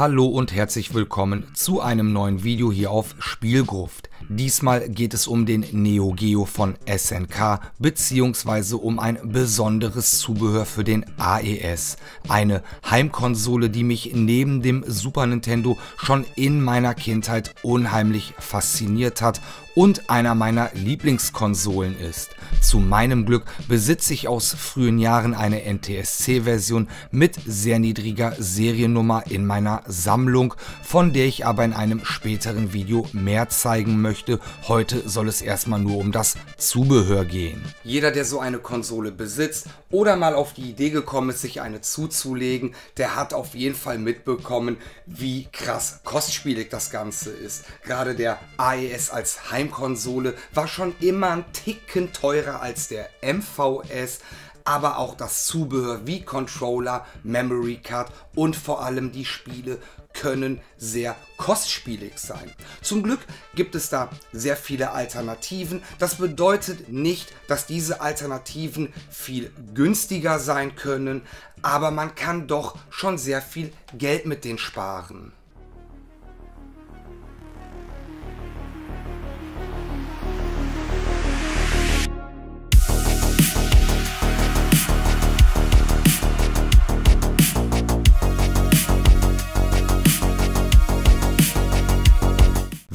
Hallo und herzlich willkommen zu einem neuen Video hier auf Spielgruft. Diesmal geht es um den Neo Geo von SNK bzw. um ein besonderes Zubehör für den AES. Eine Heimkonsole, die mich neben dem Super Nintendo schon in meiner Kindheit unheimlich fasziniert hat und einer meiner Lieblingskonsolen ist. Zu meinem Glück besitze ich aus frühen Jahren eine NTSC-Version mit sehr niedriger Seriennummer in meiner Sammlung, von der ich aber in einem späteren Video mehr zeigen möchte. Heute soll es erstmal nur um das Zubehör gehen. Jeder, der so eine Konsole besitzt oder mal auf die Idee gekommen ist, sich eine zuzulegen, der hat auf jeden Fall mitbekommen, wie krass kostspielig das Ganze ist. Gerade der AES als Heim Heimkonsole war schon immer ein Ticken teurer als der MVS, aber auch das Zubehör wie Controller, Memory Card und vor allem die Spiele können sehr kostspielig sein. Zum Glück gibt es da sehr viele Alternativen. Das bedeutet nicht, dass diese Alternativen viel günstiger sein können, aber man kann doch schon sehr viel Geld mit denen sparen.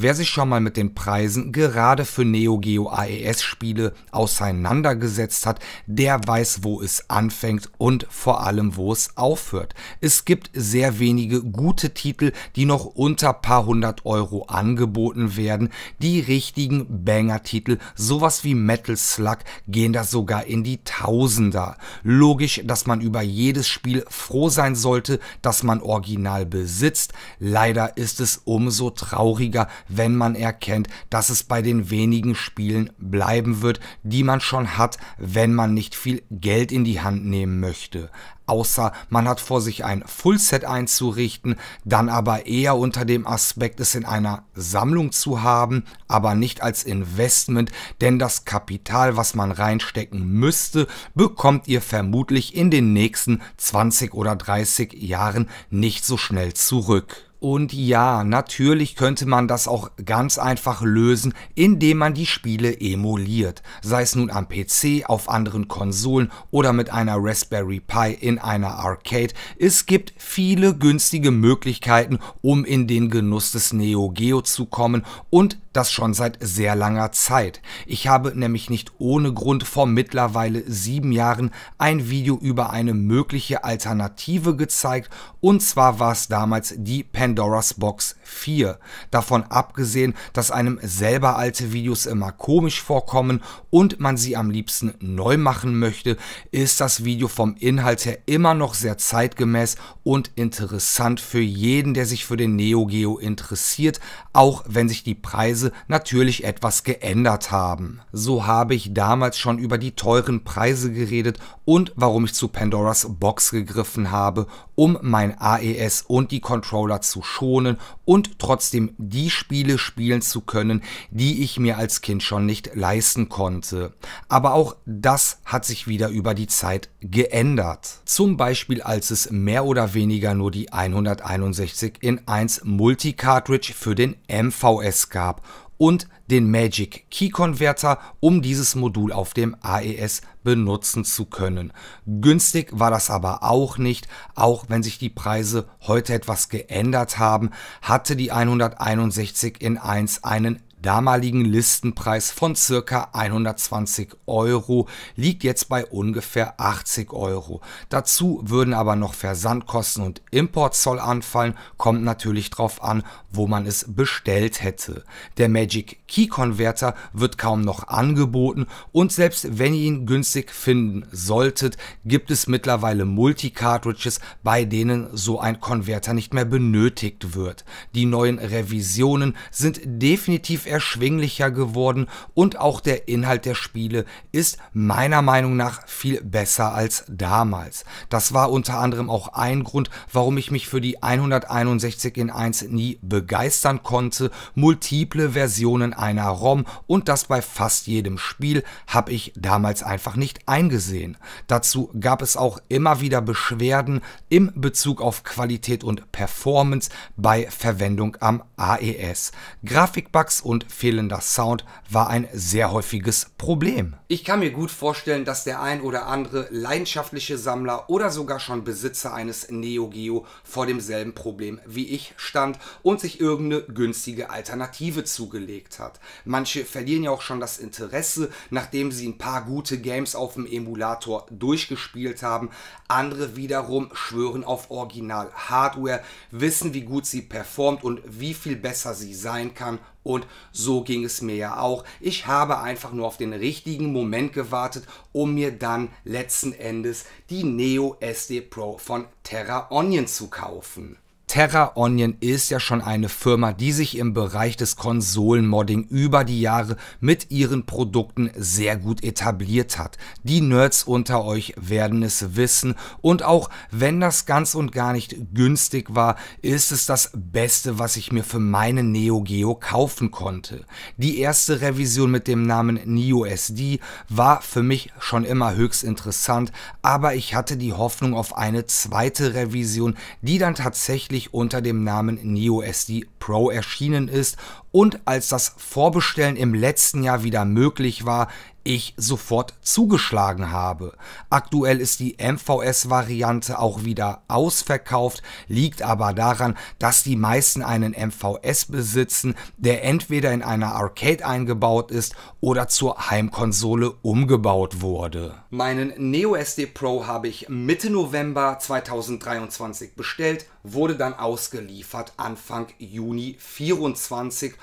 Wer sich schon mal mit den Preisen gerade für Neo Geo AES Spiele auseinandergesetzt hat, der weiß, wo es anfängt und vor allem, wo es aufhört. Es gibt sehr wenige gute Titel, die noch unter paar hundert Euro angeboten werden. Die richtigen Banger-Titel, sowas wie Metal Slug, gehen da sogar in die Tausender. Logisch, dass man über jedes Spiel froh sein sollte, dass man original besitzt. Leider ist es umso trauriger, wenn man erkennt, dass es bei den wenigen Spielen bleiben wird, die man schon hat, wenn man nicht viel Geld in die Hand nehmen möchte. Außer man hat vor sich ein Fullset einzurichten, dann aber eher unter dem Aspekt, es in einer Sammlung zu haben, aber nicht als Investment, denn das Kapital, was man reinstecken müsste, bekommt ihr vermutlich in den nächsten 20 oder 30 Jahren nicht so schnell zurück. Und ja, natürlich könnte man das auch ganz einfach lösen, indem man die Spiele emuliert, sei es nun am PC, auf anderen Konsolen oder mit einer Raspberry Pi in einer Arcade. Es gibt viele günstige Möglichkeiten, um in den Genuss des Neo Geo zu kommen und das schon seit sehr langer Zeit. Ich habe nämlich nicht ohne Grund vor mittlerweile sieben Jahren ein Video über eine mögliche Alternative gezeigt und zwar war es damals die Pandemie Pandoras Box 4. Davon abgesehen, dass einem selber alte Videos immer komisch vorkommen und man sie am liebsten neu machen möchte, ist das Video vom Inhalt her immer noch sehr zeitgemäß und interessant für jeden, der sich für den Neo Geo interessiert, auch wenn sich die Preise natürlich etwas geändert haben. So habe ich damals schon über die teuren Preise geredet und warum ich zu Pandoras Box gegriffen habe, um mein AES und die Controller zu schonen und trotzdem die Spiele spielen zu können, die ich mir als Kind schon nicht leisten konnte. Aber auch das hat sich wieder über die Zeit geändert. Zum Beispiel als es mehr oder weniger nur die 161 in 1 Multicartridge für den MVS gab und den Magic Key Converter, um dieses Modul auf dem AES benutzen zu können. Günstig war das aber auch nicht, auch wenn sich die Preise heute etwas geändert haben, hatte die 161 in 1 einen damaligen Listenpreis von circa 120 Euro, liegt jetzt bei ungefähr 80 Euro. Dazu würden aber noch Versandkosten und Importzoll anfallen, kommt natürlich darauf an, wo man es bestellt hätte. Der Magic Key Converter wird kaum noch angeboten und selbst wenn ihr ihn günstig finden solltet, gibt es mittlerweile Multi-Cartridges, bei denen so ein Konverter nicht mehr benötigt wird. Die neuen Revisionen sind definitiv erschwinglicher geworden und auch der Inhalt der Spiele ist meiner Meinung nach viel besser als damals. Das war unter anderem auch ein Grund, warum ich mich für die 161 in 1 nie begeistern konnte. Multiple Versionen einer ROM und das bei fast jedem Spiel habe ich damals einfach nicht eingesehen. Dazu gab es auch immer wieder Beschwerden im Bezug auf Qualität und Performance bei Verwendung am AES. Grafikbugs und fehlender Sound war ein sehr häufiges Problem. Ich kann mir gut vorstellen, dass der ein oder andere leidenschaftliche Sammler oder sogar schon Besitzer eines Neo Geo vor demselben Problem wie ich stand und sich irgendeine günstige Alternative zugelegt hat. Manche verlieren ja auch schon das Interesse, nachdem sie ein paar gute Games auf dem Emulator durchgespielt haben. Andere wiederum schwören auf Original Hardware, wissen, wie gut sie performt und wie viel besser sie sein kann und so ging es mir ja auch. Ich habe einfach nur auf den richtigen Moment gewartet, um mir dann letzten Endes die Neo SD Pro von Terra Onion zu kaufen. Terra Onion ist ja schon eine Firma, die sich im Bereich des Konsolenmodding über die Jahre mit ihren Produkten sehr gut etabliert hat. Die Nerds unter euch werden es wissen und auch wenn das ganz und gar nicht günstig war, ist es das Beste, was ich mir für meine Neo Geo kaufen konnte. Die erste Revision mit dem Namen Neo SD war für mich schon immer höchst interessant, aber ich hatte die Hoffnung auf eine zweite Revision, die dann tatsächlich angeblich unter dem Namen NeoSD Pro erschienen ist und als das Vorbestellen im letzten Jahr wieder möglich war, ich sofort zugeschlagen habe. Aktuell ist die MVS-Variante auch wieder ausverkauft, liegt aber daran, dass die meisten einen MVS besitzen, der entweder in einer Arcade eingebaut ist oder zur Heimkonsole umgebaut wurde. Meinen Neo SD Pro habe ich Mitte November 2023 bestellt, wurde dann ausgeliefert Anfang Juni 24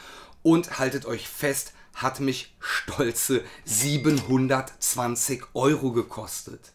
und haltet euch fest, hat mich stolze 720 Euro gekostet.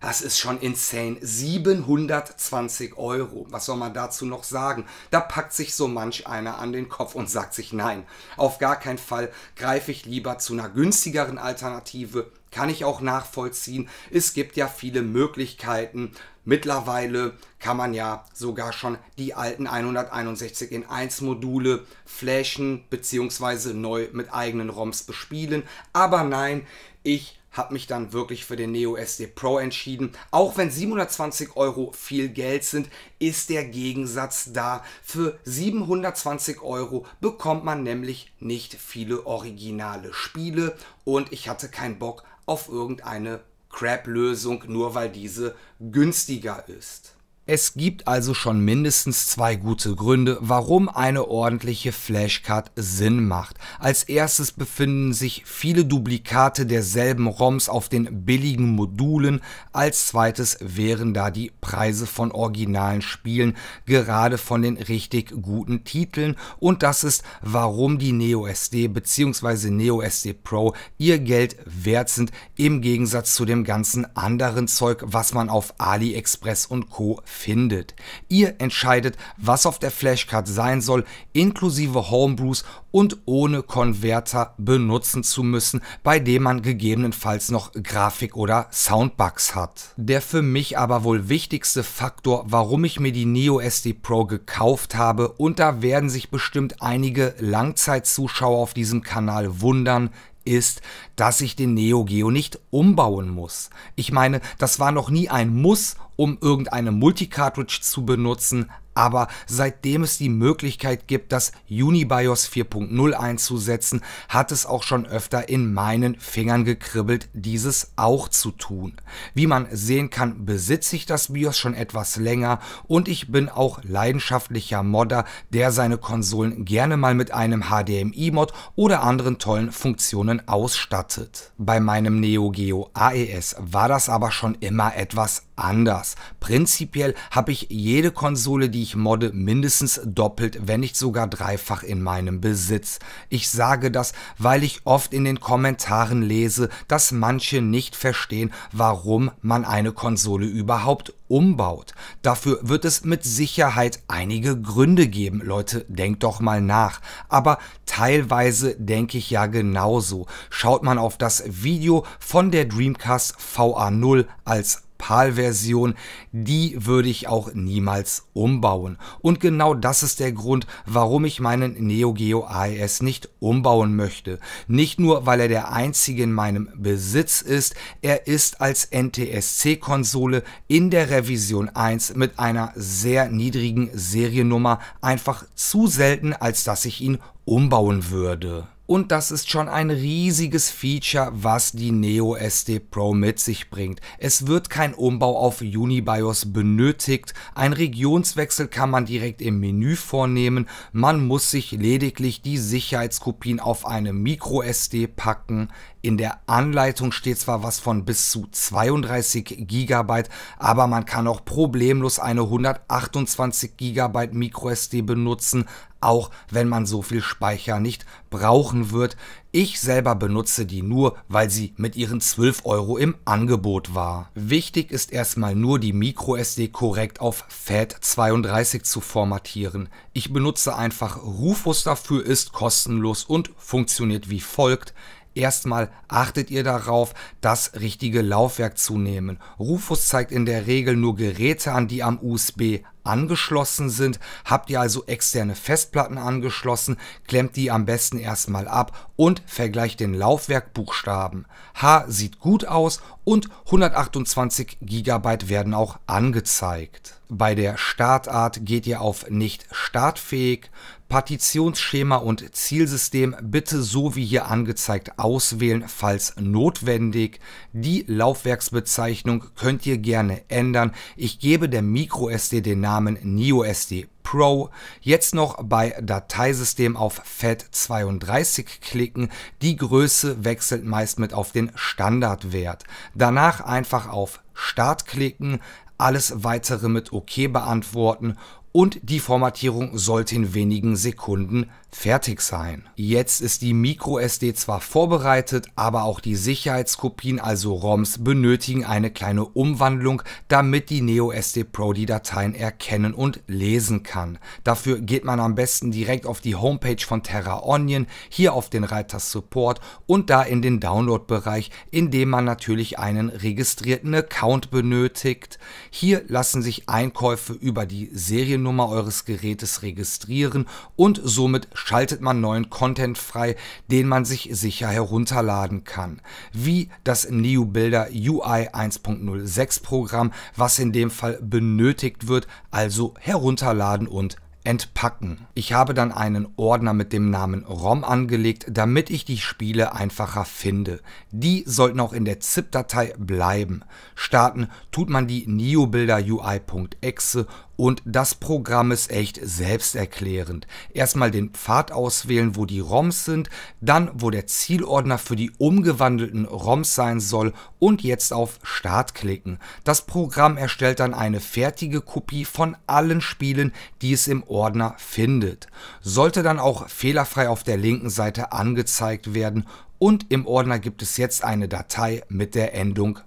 Das ist schon insane. 720 Euro. Was soll man dazu noch sagen? Da packt sich so manch einer an den Kopf und sagt sich nein. Auf gar keinen Fall greife ich lieber zu einer günstigeren Alternative kann ich auch nachvollziehen. Es gibt ja viele Möglichkeiten. Mittlerweile kann man ja sogar schon die alten 161 in 1 Module flashen bzw. neu mit eigenen ROMs bespielen. Aber nein, ich habe mich dann wirklich für den Neo SD Pro entschieden. Auch wenn 720 Euro viel Geld sind, ist der Gegensatz da. Für 720 Euro bekommt man nämlich nicht viele originale Spiele und ich hatte keinen Bock auf irgendeine Crap-Lösung, nur weil diese günstiger ist. Es gibt also schon mindestens zwei gute Gründe, warum eine ordentliche Flashcard Sinn macht. Als erstes befinden sich viele Duplikate derselben ROMs auf den billigen Modulen, als zweites wären da die Preise von originalen Spielen, gerade von den richtig guten Titeln und das ist, warum die Neo SD bzw. Neo SD Pro ihr Geld wert sind, im Gegensatz zu dem ganzen anderen Zeug, was man auf AliExpress und Co findet. Ihr entscheidet, was auf der Flashcard sein soll, inklusive Homebrews und ohne Konverter benutzen zu müssen, bei dem man gegebenenfalls noch Grafik- oder Soundbugs hat. Der für mich aber wohl wichtigste Faktor, warum ich mir die Neo SD Pro gekauft habe, und da werden sich bestimmt einige Langzeitzuschauer auf diesem Kanal wundern, ist, dass ich den Neo Geo nicht umbauen muss. Ich meine, das war noch nie ein Muss um irgendeine Multicartridge zu benutzen, aber seitdem es die Möglichkeit gibt, das Unibios 4.0 einzusetzen, hat es auch schon öfter in meinen Fingern gekribbelt, dieses auch zu tun. Wie man sehen kann, besitze ich das BIOS schon etwas länger und ich bin auch leidenschaftlicher Modder, der seine Konsolen gerne mal mit einem HDMI-Mod oder anderen tollen Funktionen ausstattet. Bei meinem Neo Geo AES war das aber schon immer etwas anders das. Prinzipiell habe ich jede Konsole, die ich modde, mindestens doppelt, wenn nicht sogar dreifach in meinem Besitz. Ich sage das, weil ich oft in den Kommentaren lese, dass manche nicht verstehen, warum man eine Konsole überhaupt umbaut. Dafür wird es mit Sicherheit einige Gründe geben. Leute, denkt doch mal nach. Aber teilweise denke ich ja genauso. Schaut man auf das Video von der Dreamcast va 0 als PAL-Version, die würde ich auch niemals umbauen. Und genau das ist der Grund, warum ich meinen Neo Geo AES nicht umbauen möchte. Nicht nur, weil er der einzige in meinem Besitz ist, er ist als NTSC-Konsole in der Revision 1 mit einer sehr niedrigen Seriennummer einfach zu selten, als dass ich ihn umbauen würde. Und das ist schon ein riesiges Feature, was die Neo SD Pro mit sich bringt. Es wird kein Umbau auf Unibios benötigt, ein Regionswechsel kann man direkt im Menü vornehmen, man muss sich lediglich die Sicherheitskopien auf eine Micro SD packen, in der Anleitung steht zwar was von bis zu 32 GB, aber man kann auch problemlos eine 128 GB microSD benutzen, auch wenn man so viel Speicher nicht brauchen wird. Ich selber benutze die nur, weil sie mit ihren 12 Euro im Angebot war. Wichtig ist erstmal nur die microSD korrekt auf FAT32 zu formatieren. Ich benutze einfach Rufus dafür, ist kostenlos und funktioniert wie folgt. Erstmal achtet ihr darauf, das richtige Laufwerk zu nehmen. Rufus zeigt in der Regel nur Geräte an, die am USB angeschlossen sind. Habt ihr also externe Festplatten angeschlossen, klemmt die am besten erstmal ab und vergleicht den Laufwerkbuchstaben. H sieht gut aus und 128 GB werden auch angezeigt. Bei der Startart geht ihr auf nicht startfähig, Partitionsschema und Zielsystem bitte so wie hier angezeigt auswählen, falls notwendig. Die Laufwerksbezeichnung könnt ihr gerne ändern. Ich gebe der MicroSD den Namen Namen NeoSD Pro. Jetzt noch bei Dateisystem auf FAT32 klicken. Die Größe wechselt meist mit auf den Standardwert. Danach einfach auf Start klicken, alles weitere mit OK beantworten und die Formatierung sollte in wenigen Sekunden fertig sein. Jetzt ist die microSD zwar vorbereitet, aber auch die Sicherheitskopien, also ROMs, benötigen eine kleine Umwandlung, damit die NeoSD Pro die Dateien erkennen und lesen kann. Dafür geht man am besten direkt auf die Homepage von Terra Onion, hier auf den Reiter Support und da in den Download-Bereich, in dem man natürlich einen registrierten Account benötigt. Hier lassen sich Einkäufe über die Seriennummer eures Gerätes registrieren und somit schaltet man neuen Content frei, den man sich sicher herunterladen kann. Wie das New Builder UI 1.06 Programm, was in dem Fall benötigt wird, also herunterladen und entpacken. Ich habe dann einen Ordner mit dem Namen ROM angelegt, damit ich die Spiele einfacher finde. Die sollten auch in der ZIP-Datei bleiben. Starten tut man die neobuilder UI.exe und das Programm ist echt selbsterklärend. Erstmal den Pfad auswählen, wo die ROMs sind, dann wo der Zielordner für die umgewandelten ROMs sein soll und jetzt auf Start klicken. Das Programm erstellt dann eine fertige Kopie von allen Spielen, die es im Ordner findet. Sollte dann auch fehlerfrei auf der linken Seite angezeigt werden und im Ordner gibt es jetzt eine Datei mit der Endung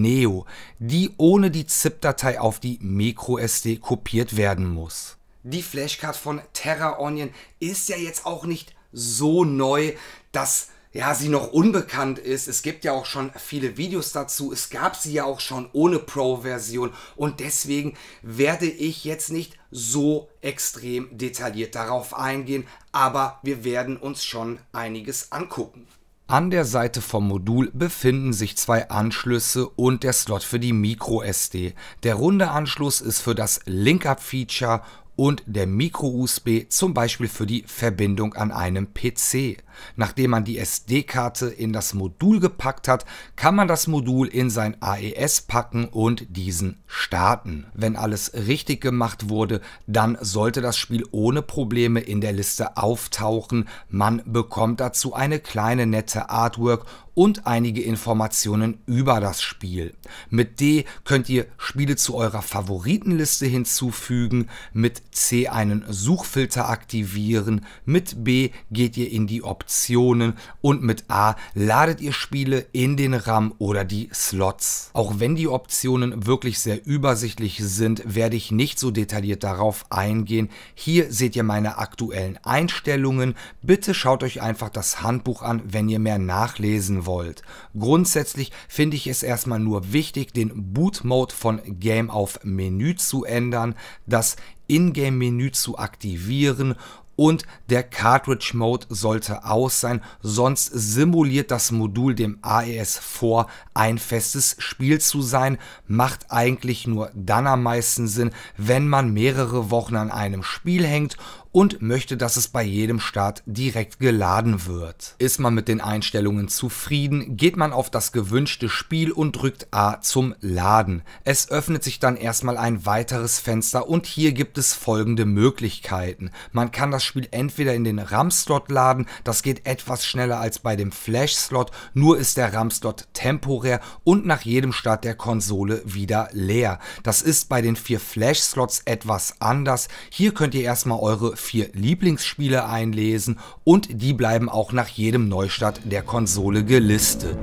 Neo, die ohne die ZIP-Datei auf die MicroSD kopiert werden muss. Die Flashcard von Terra Onion ist ja jetzt auch nicht so neu, dass ja, sie noch unbekannt ist. Es gibt ja auch schon viele Videos dazu. Es gab sie ja auch schon ohne Pro-Version. Und deswegen werde ich jetzt nicht so extrem detailliert darauf eingehen. Aber wir werden uns schon einiges angucken. An der Seite vom Modul befinden sich zwei Anschlüsse und der Slot für die MicroSD. Der runde Anschluss ist für das Link-Up-Feature und der Micro-USB zum Beispiel für die Verbindung an einem PC. Nachdem man die SD-Karte in das Modul gepackt hat, kann man das Modul in sein AES packen und diesen starten. Wenn alles richtig gemacht wurde, dann sollte das Spiel ohne Probleme in der Liste auftauchen. Man bekommt dazu eine kleine nette Artwork und einige Informationen über das Spiel. Mit D könnt ihr Spiele zu eurer Favoritenliste hinzufügen, mit C einen Suchfilter aktivieren, mit B geht ihr in die Option Optionen und mit A ladet ihr Spiele in den RAM oder die Slots. Auch wenn die Optionen wirklich sehr übersichtlich sind, werde ich nicht so detailliert darauf eingehen. Hier seht ihr meine aktuellen Einstellungen. Bitte schaut euch einfach das Handbuch an, wenn ihr mehr nachlesen wollt. Grundsätzlich finde ich es erstmal nur wichtig, den Boot Mode von Game auf Menü zu ändern, das Ingame-Menü zu aktivieren und der Cartridge Mode sollte aus sein, sonst simuliert das Modul dem AES vor, ein festes Spiel zu sein, macht eigentlich nur dann am meisten Sinn, wenn man mehrere Wochen an einem Spiel hängt und möchte, dass es bei jedem Start direkt geladen wird. Ist man mit den Einstellungen zufrieden, geht man auf das gewünschte Spiel und drückt A zum Laden. Es öffnet sich dann erstmal ein weiteres Fenster und hier gibt es folgende Möglichkeiten. Man kann das Spiel entweder in den RAM-Slot laden, das geht etwas schneller als bei dem Flash-Slot, nur ist der RAM-Slot temporär und nach jedem Start der Konsole wieder leer. Das ist bei den vier Flash-Slots etwas anders. Hier könnt ihr erstmal eure vier Lieblingsspiele einlesen und die bleiben auch nach jedem Neustart der Konsole gelistet.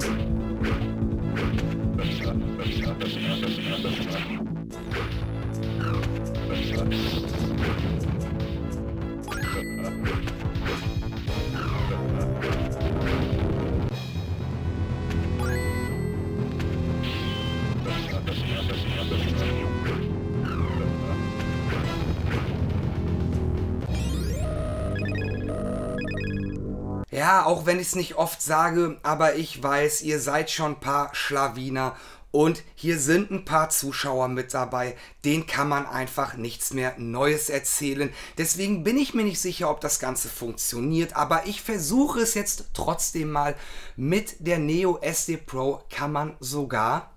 auch wenn ich es nicht oft sage, aber ich weiß, ihr seid schon ein paar Schlawiner und hier sind ein paar Zuschauer mit dabei, denen kann man einfach nichts mehr Neues erzählen. Deswegen bin ich mir nicht sicher, ob das Ganze funktioniert, aber ich versuche es jetzt trotzdem mal. Mit der Neo SD Pro kann man sogar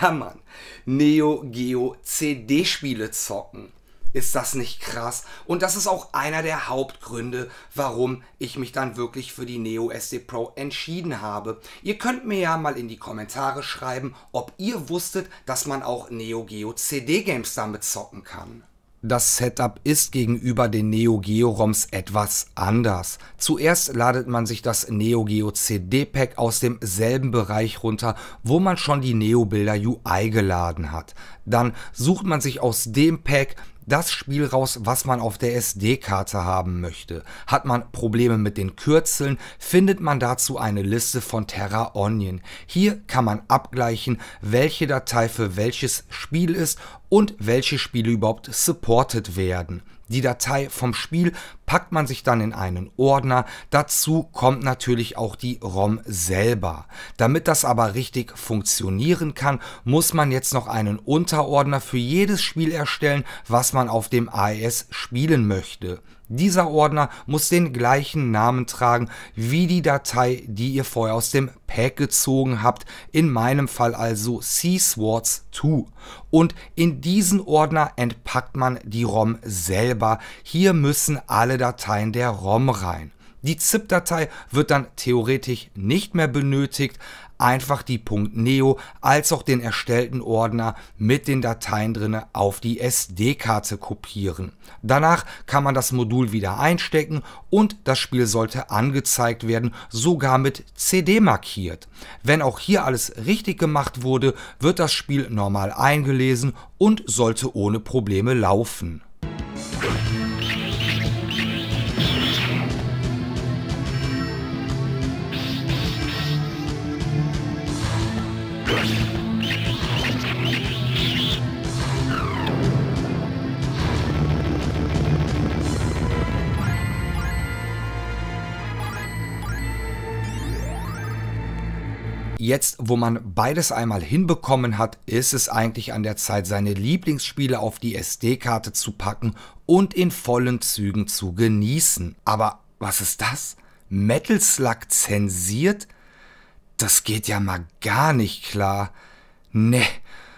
ja Mann, Neo Geo CD-Spiele zocken. Ist das nicht krass? Und das ist auch einer der Hauptgründe, warum ich mich dann wirklich für die Neo SD Pro entschieden habe. Ihr könnt mir ja mal in die Kommentare schreiben, ob ihr wusstet, dass man auch Neo Geo CD Games damit zocken kann. Das Setup ist gegenüber den Neo Geo ROMs etwas anders. Zuerst ladet man sich das Neo Geo CD Pack aus demselben Bereich runter, wo man schon die Neo Bilder UI geladen hat. Dann sucht man sich aus dem Pack das Spiel raus, was man auf der SD-Karte haben möchte. Hat man Probleme mit den Kürzeln, findet man dazu eine Liste von Terra Onion. Hier kann man abgleichen, welche Datei für welches Spiel ist und welche Spiele überhaupt supported werden. Die Datei vom Spiel packt man sich dann in einen Ordner. Dazu kommt natürlich auch die ROM selber. Damit das aber richtig funktionieren kann, muss man jetzt noch einen Unterordner für jedes Spiel erstellen, was man auf dem AES spielen möchte. Dieser Ordner muss den gleichen Namen tragen wie die Datei, die ihr vorher aus dem Pack gezogen habt, in meinem Fall also Sea Swords 2. Und in diesen Ordner entpackt man die ROM selber. Hier müssen alle Dateien der ROM rein. Die ZIP-Datei wird dann theoretisch nicht mehr benötigt, einfach die .neo als auch den erstellten Ordner mit den Dateien drinne auf die SD-Karte kopieren. Danach kann man das Modul wieder einstecken und das Spiel sollte angezeigt werden, sogar mit CD markiert. Wenn auch hier alles richtig gemacht wurde, wird das Spiel normal eingelesen und sollte ohne Probleme laufen. jetzt, wo man beides einmal hinbekommen hat, ist es eigentlich an der Zeit, seine Lieblingsspiele auf die SD-Karte zu packen und in vollen Zügen zu genießen. Aber was ist das? Metal Slug zensiert? Das geht ja mal gar nicht klar. Ne,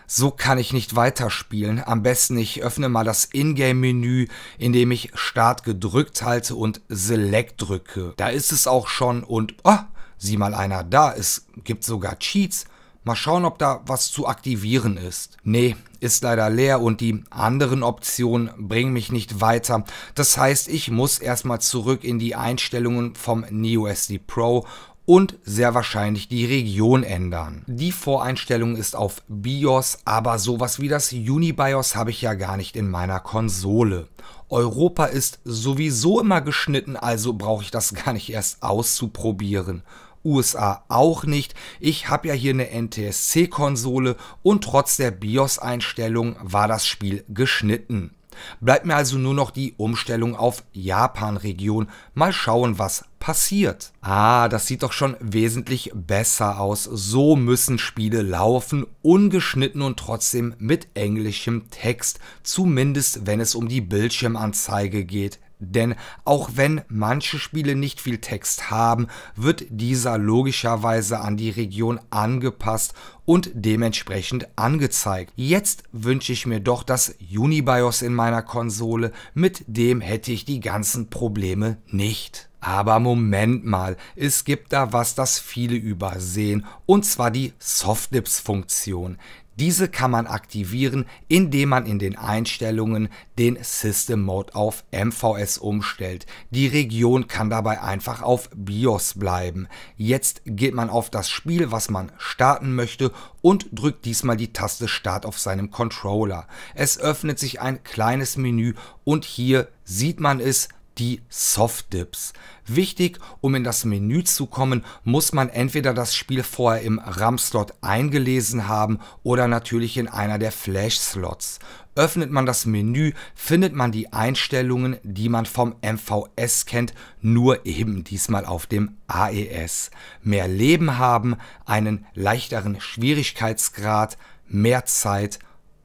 so kann ich nicht weiterspielen. Am besten ich öffne mal das Ingame-Menü, indem ich Start gedrückt halte und Select drücke. Da ist es auch schon und... Oh, sieh mal einer da, es gibt sogar Cheats. Mal schauen, ob da was zu aktivieren ist. Nee, ist leider leer und die anderen Optionen bringen mich nicht weiter. Das heißt, ich muss erstmal zurück in die Einstellungen vom Neo SD Pro und sehr wahrscheinlich die Region ändern. Die Voreinstellung ist auf BIOS, aber sowas wie das Unibios habe ich ja gar nicht in meiner Konsole. Europa ist sowieso immer geschnitten, also brauche ich das gar nicht erst auszuprobieren. USA auch nicht. Ich habe ja hier eine NTSC-Konsole und trotz der BIOS-Einstellung war das Spiel geschnitten. Bleibt mir also nur noch die Umstellung auf Japan-Region. Mal schauen, was passiert. Ah, das sieht doch schon wesentlich besser aus. So müssen Spiele laufen, ungeschnitten und trotzdem mit englischem Text, zumindest wenn es um die Bildschirmanzeige geht. Denn auch wenn manche Spiele nicht viel Text haben, wird dieser logischerweise an die Region angepasst und dementsprechend angezeigt. Jetzt wünsche ich mir doch das Unibios in meiner Konsole, mit dem hätte ich die ganzen Probleme nicht. Aber Moment mal, es gibt da was, das viele übersehen, und zwar die Softlips-Funktion. Diese kann man aktivieren, indem man in den Einstellungen den System Mode auf MVS umstellt. Die Region kann dabei einfach auf BIOS bleiben. Jetzt geht man auf das Spiel, was man starten möchte und drückt diesmal die Taste Start auf seinem Controller. Es öffnet sich ein kleines Menü und hier sieht man es, die Softdips. Wichtig, um in das Menü zu kommen, muss man entweder das Spiel vorher im RAM-Slot eingelesen haben oder natürlich in einer der Flash-Slots. Öffnet man das Menü, findet man die Einstellungen, die man vom MVS kennt, nur eben diesmal auf dem AES. Mehr Leben haben, einen leichteren Schwierigkeitsgrad, mehr Zeit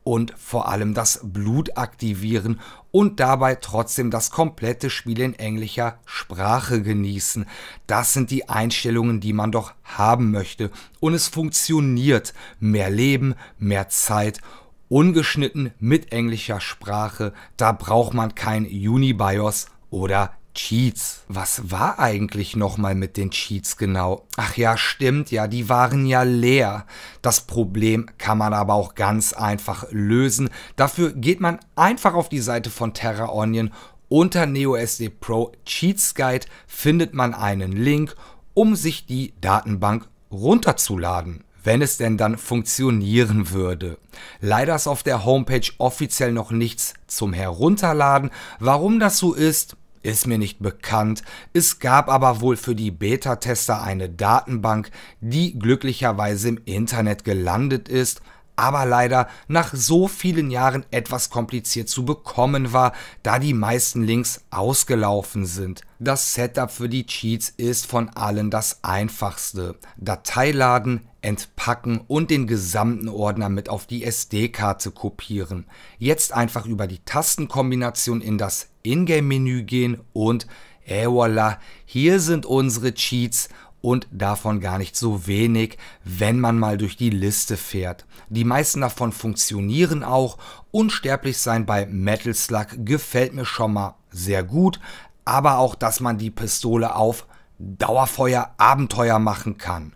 und vor allem das Blut aktivieren und dabei trotzdem das komplette Spiel in englischer Sprache genießen. Das sind die Einstellungen, die man doch haben möchte. Und es funktioniert. Mehr Leben, mehr Zeit ungeschnitten mit englischer Sprache. Da braucht man kein Unibios oder Cheats. Was war eigentlich nochmal mit den Cheats genau? Ach ja, stimmt, ja, die waren ja leer. Das Problem kann man aber auch ganz einfach lösen. Dafür geht man einfach auf die Seite von Terra Onion. Unter NeoSD Pro Cheats Guide findet man einen Link, um sich die Datenbank runterzuladen wenn es denn dann funktionieren würde. Leider ist auf der Homepage offiziell noch nichts zum Herunterladen. Warum das so ist, ist mir nicht bekannt, es gab aber wohl für die Beta-Tester eine Datenbank, die glücklicherweise im Internet gelandet ist aber leider nach so vielen Jahren etwas kompliziert zu bekommen war, da die meisten Links ausgelaufen sind. Das Setup für die Cheats ist von allen das einfachste. Datei laden, entpacken und den gesamten Ordner mit auf die SD-Karte kopieren. Jetzt einfach über die Tastenkombination in das Ingame-Menü gehen und et eh voilà, hier sind unsere Cheats und davon gar nicht so wenig, wenn man mal durch die Liste fährt. Die meisten davon funktionieren auch. Unsterblich sein bei Metal Slug gefällt mir schon mal sehr gut, aber auch, dass man die Pistole auf Dauerfeuer Abenteuer machen kann.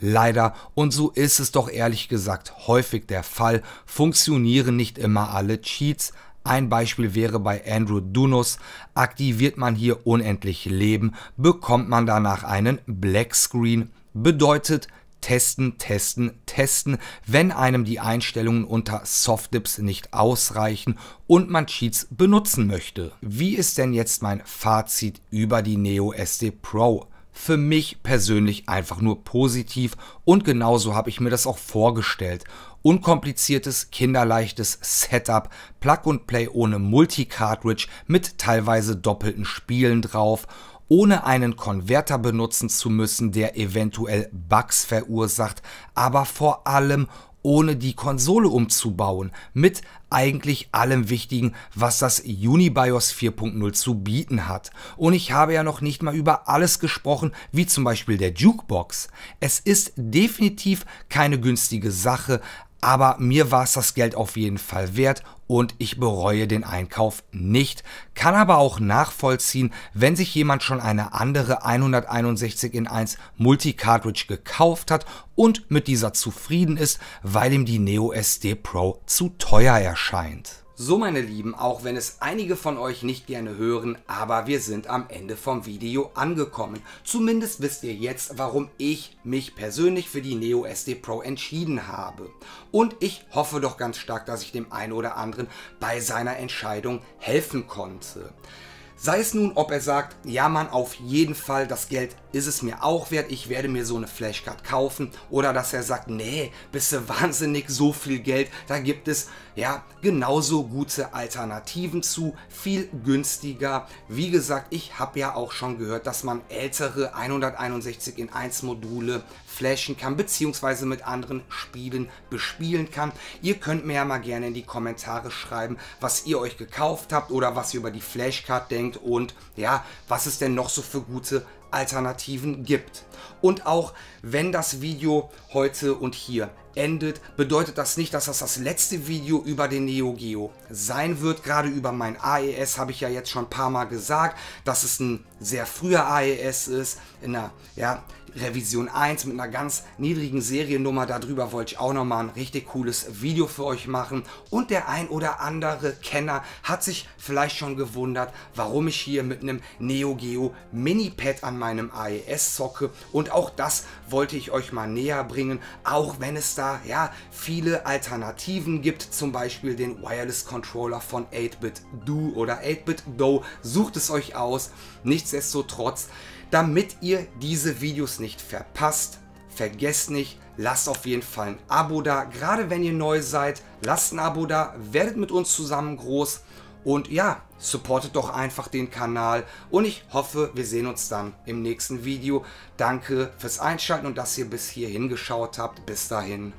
Leider, und so ist es doch ehrlich gesagt häufig der Fall, funktionieren nicht immer alle Cheats, ein Beispiel wäre bei Andrew Dunus, aktiviert man hier unendlich Leben, bekommt man danach einen Black Screen, bedeutet testen, testen, testen, wenn einem die Einstellungen unter Softdips nicht ausreichen und man Cheats benutzen möchte. Wie ist denn jetzt mein Fazit über die Neo SD Pro? Für mich persönlich einfach nur positiv und genauso habe ich mir das auch vorgestellt unkompliziertes, kinderleichtes Setup, Plug and Play ohne Multi-Cartridge mit teilweise doppelten Spielen drauf ohne einen Konverter benutzen zu müssen, der eventuell Bugs verursacht, aber vor allem ohne die Konsole umzubauen, mit eigentlich allem Wichtigen, was das Unibios 4.0 zu bieten hat. Und ich habe ja noch nicht mal über alles gesprochen, wie zum Beispiel der Jukebox. Es ist definitiv keine günstige Sache, aber mir war es das Geld auf jeden Fall wert und ich bereue den Einkauf nicht, kann aber auch nachvollziehen, wenn sich jemand schon eine andere 161 in 1 Multicartridge gekauft hat und mit dieser zufrieden ist, weil ihm die Neo SD Pro zu teuer erscheint. So meine Lieben, auch wenn es einige von euch nicht gerne hören, aber wir sind am Ende vom Video angekommen. Zumindest wisst ihr jetzt, warum ich mich persönlich für die Neo SD Pro entschieden habe. Und ich hoffe doch ganz stark, dass ich dem einen oder anderen bei seiner Entscheidung helfen konnte. Sei es nun, ob er sagt, ja man, auf jeden Fall das Geld ist es mir auch wert, ich werde mir so eine Flashcard kaufen. Oder dass er sagt, nee, bist du wahnsinnig, so viel Geld, da gibt es ja genauso gute Alternativen zu, viel günstiger. Wie gesagt, ich habe ja auch schon gehört, dass man ältere 161 in 1 Module flashen kann, beziehungsweise mit anderen Spielen bespielen kann. Ihr könnt mir ja mal gerne in die Kommentare schreiben, was ihr euch gekauft habt oder was ihr über die Flashcard denkt und ja, was es denn noch so für gute Alternativen gibt. Und auch wenn das Video heute und hier endet, bedeutet das nicht, dass das das letzte Video über den Neo Geo sein wird. Gerade über mein AES habe ich ja jetzt schon ein paar Mal gesagt, dass es ein sehr früher AES ist, in der ja, Revision 1 mit einer ganz niedrigen Seriennummer. Darüber wollte ich auch nochmal ein richtig cooles Video für euch machen. Und der ein oder andere Kenner hat sich vielleicht schon gewundert, warum ich hier mit einem Neo Geo Mini-Pad an meinem AES zocke. Und auch das wollte ich euch mal näher bringen, auch wenn es da da ja viele Alternativen gibt, zum Beispiel den Wireless Controller von 8-Bit Do oder 8-Bit Do. Sucht es euch aus. Nichtsdestotrotz, damit ihr diese Videos nicht verpasst, vergesst nicht, lasst auf jeden Fall ein Abo da. Gerade wenn ihr neu seid, lasst ein Abo da, werdet mit uns zusammen groß. Und ja, supportet doch einfach den Kanal und ich hoffe, wir sehen uns dann im nächsten Video. Danke fürs Einschalten und dass ihr bis hierhin geschaut habt. Bis dahin.